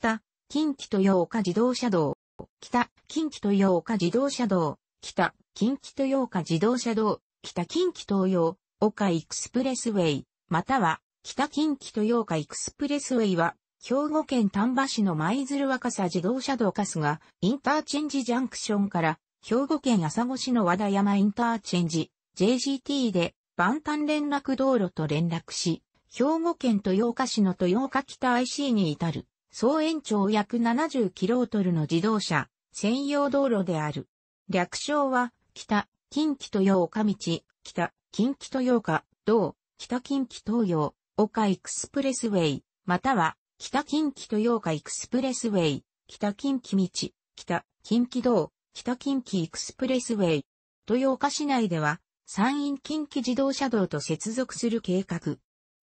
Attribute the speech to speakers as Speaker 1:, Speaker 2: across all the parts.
Speaker 1: 北、近畿豊岡自動車道、北、近畿豊岡自動車道、北、近畿豊岡自動車道、北近畿東洋、岡エクスプレスウェイ、または、北近畿豊岡エクスプレスウェイは、兵庫県丹波市の舞鶴若狭自動車道スが、インターチェンジジャンクションから、兵庫県朝来市の和田山インターチェンジ、JGT で、万端連絡道路と連絡し、兵庫県豊岡市の豊岡北 IC に至る。総延長約7 0トルの自動車、専用道路である。略称は、北、近畿豊岡道、北、近畿豊岡、道、北近畿東洋、岡エクスプレスウェイ、または、北近畿豊岡エクスプレスウェイ、北近畿道、北、近畿道、北近畿エクスプレスウェイ。豊岡市内では、山陰近畿自動車道と接続する計画。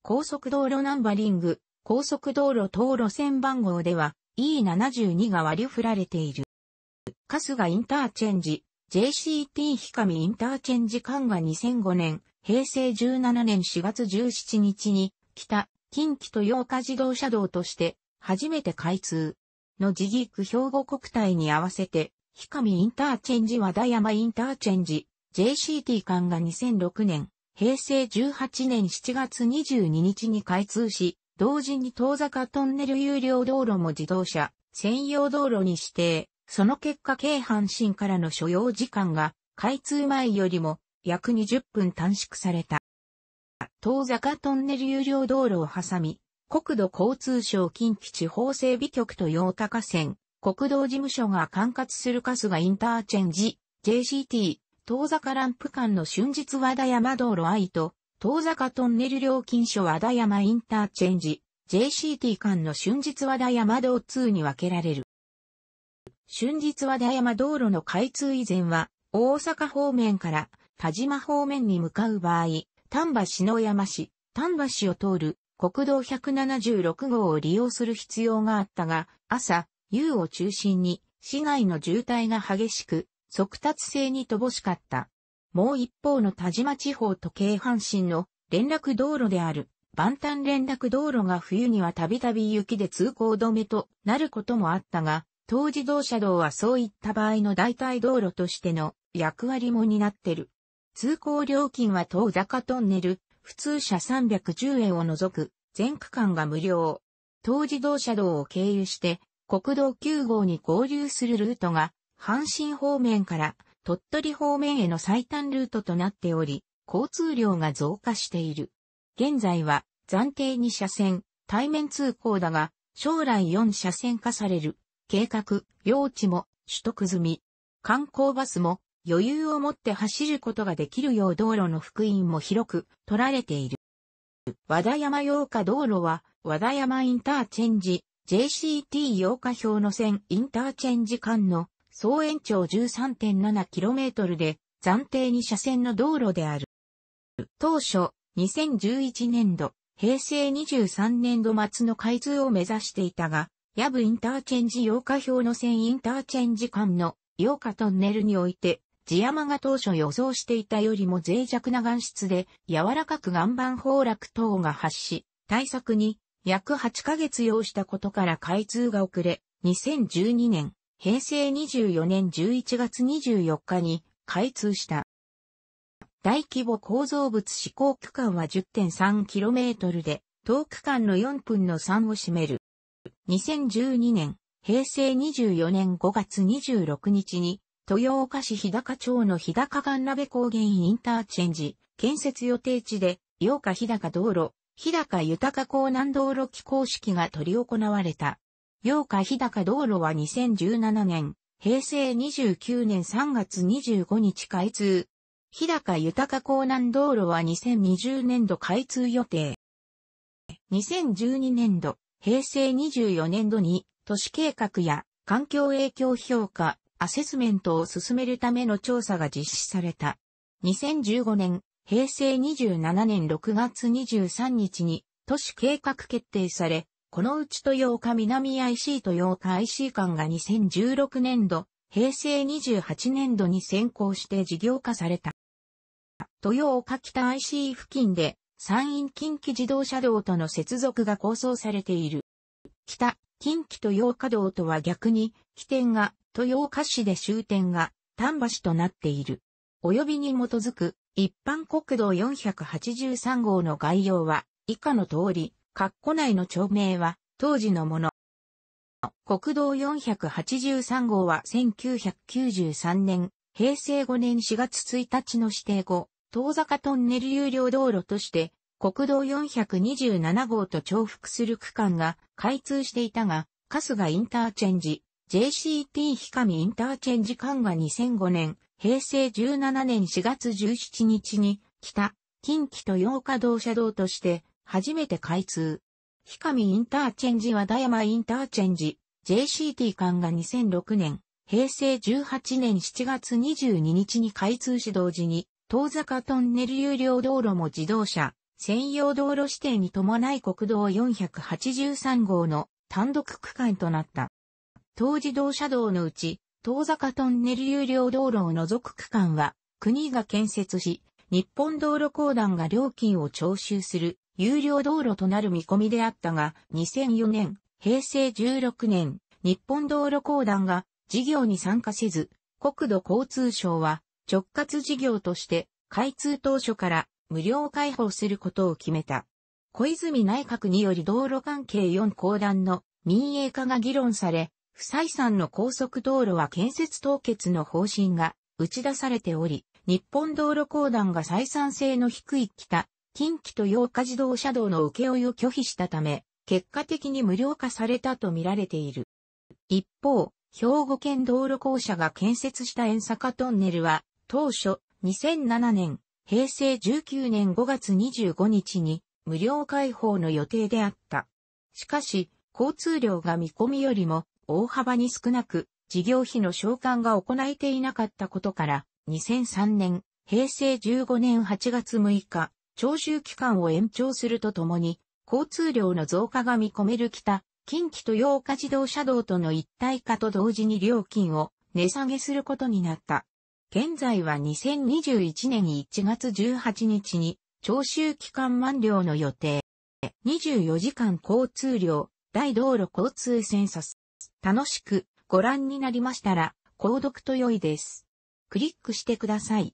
Speaker 1: 高速道路ナンバリング、高速道路等路線番号では E72 が割り振られている。春日インターチェンジ、JCT ひかみインターチェンジ間が2005年、平成17年4月17日に、北、近畿と洋日自動車道として、初めて開通のジギーク兵庫国体に合わせて、ひかみインターチェンジ和田山インターチェンジ、JCT 間が2006年、平成18年7月22日に開通し、同時に遠坂トンネル有料道路も自動車専用道路に指定。その結果京阪神からの所要時間が開通前よりも約20分短縮された。遠坂トンネル有料道路を挟み、国土交通省近畿地方整備局と洋高線、国道事務所が管轄する春日インターチェンジ、JCT、東坂ランプ間の春日和田山道路愛と、遠坂トンネル料金所和田山インターチェンジ、JCT 間の春日和田山道通に分けられる。春日和田山道路の開通以前は、大阪方面から田島方面に向かう場合、丹波篠山市、丹波市を通る国道176号を利用する必要があったが、朝、夕を中心に市内の渋滞が激しく、速達性に乏しかった。もう一方の田島地方と京阪神の連絡道路である、万端連絡道路が冬にはたびたび雪で通行止めとなることもあったが、当自動車道はそういった場合の代替道路としての役割も担ってる。通行料金は東坂トンネル、普通車310円を除く、全区間が無料。東自動車道を経由して、国道9号に合流するルートが、阪神方面から鳥取方面への最短ルートとなっており、交通量が増加している。現在は暫定2車線、対面通行だが、将来4車線化される、計画、用地も取得済み。観光バスも余裕を持って走ることができるよう道路の福音も広く取られている。和田山洋歌道路は和田山インターチェンジ、JCT 洋歌表の線インターチェンジ間の総延長 13.7km で、暫定2車線の道路である。当初、2011年度、平成23年度末の開通を目指していたが、ヤブインターチェンジ8日表の線インターチェンジ間の8日トンネルにおいて、地山が当初予想していたよりも脆弱な岩質で柔らかく岩盤崩落等が発し、対策に約8ヶ月要したことから開通が遅れ、2012年平成24年11月24日に開通した。大規模構造物施行区間は 10.3km で、当区間の4分の3を占める。2012年、平成24年5月26日に、豊岡市日高町の日高岩鍋高原インターチェンジ、建設予定地で、八日日高道路、日高豊港南道路機構式が取り行われた。洋歌日高道路は2017年、平成29年3月25日開通。日高豊港南道路は2020年度開通予定。2012年度、平成24年度に都市計画や環境影響評価、アセスメントを進めるための調査が実施された。2015年、平成27年6月23日に都市計画決定され、このうち豊岡南 IC 豊岡 IC 間が2016年度、平成28年度に先行して事業化された。豊岡北 IC 付近で山陰近畿自動車道との接続が構想されている。北、近畿豊岡道とは逆に、起点が豊岡市で終点が丹波市となっている。及びに基づく一般国道483号の概要は以下の通り、括弧内の町名は当時のもの。国道483号は1993年、平成5年4月1日の指定後、遠坂トンネル有料道路として、国道427号と重複する区間が開通していたが、春日インターチェンジ、JCT 氷上インターチェンジ間が2005年、平成17年4月17日に、北、近畿と洋日道車道として、初めて開通。氷上インターチェンジ和田山インターチェンジ、JCT 間が2006年、平成18年7月22日に開通し同時に、遠坂トンネル有料道路も自動車、専用道路指定に伴い国道483号の単独区間となった。当自動車道のうち、遠坂トンネル有料道路を除く区間は、国が建設し、日本道路公団が料金を徴収する有料道路となる見込みであったが、2004年、平成16年、日本道路公団が事業に参加せず、国土交通省は直轄事業として開通当初から無料開放することを決めた。小泉内閣により道路関係4公団の民営化が議論され、不採算の高速道路は建設凍結の方針が打ち出されており、日本道路公団が採算性の低い北近畿と洋化自動車道の請負を拒否したため、結果的に無料化されたとみられている。一方、兵庫県道路公社が建設した遠坂トンネルは、当初、2007年、平成19年5月25日に、無料開放の予定であった。しかし、交通量が見込みよりも大幅に少なく、事業費の償還が行えていなかったことから、2003年、平成15年8月6日、徴収期間を延長するとともに、交通量の増加が見込める北、近畿と洋化自動車道との一体化と同時に料金を値下げすることになった。現在は2021年1月18日に徴収期間満了の予定。24時間交通量、大道路交通センサス。楽しくご覧になりましたら、購読と良いです。クリックしてください。